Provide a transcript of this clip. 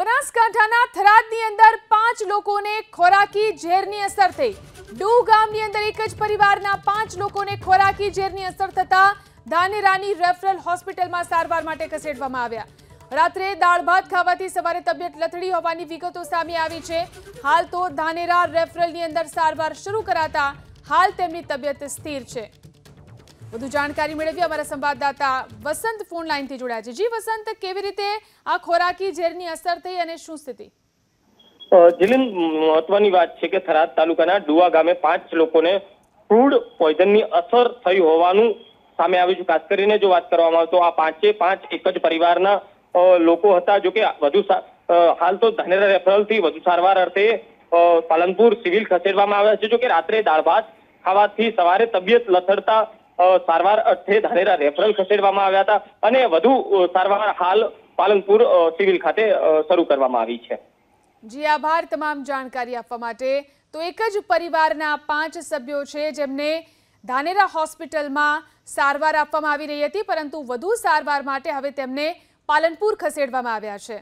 બનાસકાંઠાના થરાદની અંદર પાંચ લોકોને ખોરાકી ઝેરની અસર થઈ ડુ ગામની અંદર એક જ પરિવારના પાંચ લોકોને ખોરાકી ઝેરની અસર થતા ધાનેરાની રેફરલ હોસ્પિટલમાં સારવાર માટે ખસેડવામાં આવ્યા રાત્રે દાળ ભાત ખાવાથી સવારે તબિયત લથડી હોવાની વિગતો સામે આવી છે હાલ તો ધાનેરા રેફરલની અંદર સારવાર શરૂ કરાતા હાલ તેમની તબિયત સ્થિર છે વધુ જાણકારી મેળવી અમારા સંવાદદાતા વસંત ફોન લાઈનથી જોડાયા છે જી વસંત કેવી રીતે આ ખોરાકી ઝેરની અસર થઈ અને શું સ્થિતિ જીલીન મહત્વની વાત છે કે થરાદ તાલુકાના ડુવા ગામે પાંચ લોકોને ફૂડ પોઈઝનની અસર થઈ હોવાનું સામે આવ્યું છે ખાસ કરીને જો વાત કરવામાં આવે તો આ પાંચે પાંચ એક જ પરિવારના લોકો હતા જો કે વધુ હાલ તો ધાનેરા રેફરલથી વધુ સારવાર અર્થે પાલનપુર સિવિલ ખસેડવામાં આવ્યા છે જો કે રાત્રે દાળ ભાત ખાવાથી સવારે તબિયત લથડતા સારવાર અર્થે ધાનેરા રેફરલ ખસેડવામાં આવ્યા હતા અને વધુ સારવાર હાલ પાલનપુર સિવિલ ખાતે શરૂ કરવામાં આવી છે જી આભાર તમામ જાણકારી આપવા માટે તો એક જ પરિવારના પાંચ સભ્યો છે જેમને ધાનેરા હોસ્પિટલમાં સારવાર આપવામાં આવી રહી હતી પરંતુ વધુ સારવાર માટે હવે તેમને પાલનપુર ખસેડવામાં આવ્યા છે